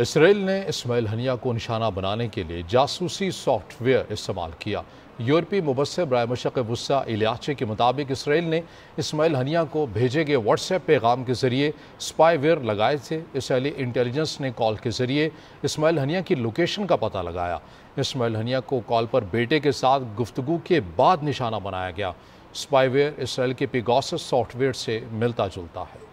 Israel ने Ismail Haniyeh को निशाना बनाने के लिए जासूसी सॉफ्टवेयर इस्तेमाल किया यूरोपी मुबसर ब्राय मशक़ वस्सा इलाचे के मुताबिक इसराइल ने इसमाइल हनिया को भेजे गए व्हाट्सएप पैगाम के ज़रिए स्पाईवेयर लगाए थे इसराइली इंटेलिजेंस ने कॉल के ज़रिए इसमाइल हनिया की लोकेशन का पता लगाया इसमाइल हनिया को कॉल पर बेटे के साथ गुफ्तु के बाद निशाना बनाया गया स्पाईवेयर इसराइल के पिगोस सॉफ्टवेयर से मिलता जुलता है